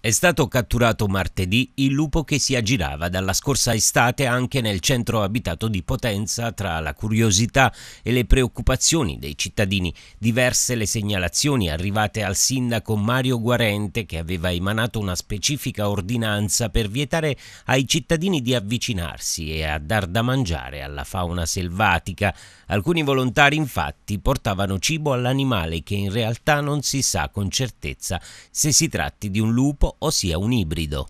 È stato catturato martedì il lupo che si aggirava dalla scorsa estate anche nel centro abitato di Potenza tra la curiosità e le preoccupazioni dei cittadini. Diverse le segnalazioni arrivate al sindaco Mario Guarente che aveva emanato una specifica ordinanza per vietare ai cittadini di avvicinarsi e a dar da mangiare alla fauna selvatica. Alcuni volontari infatti portavano cibo all'animale che in realtà non si sa con certezza se si tratti di un lupo o sia un ibrido.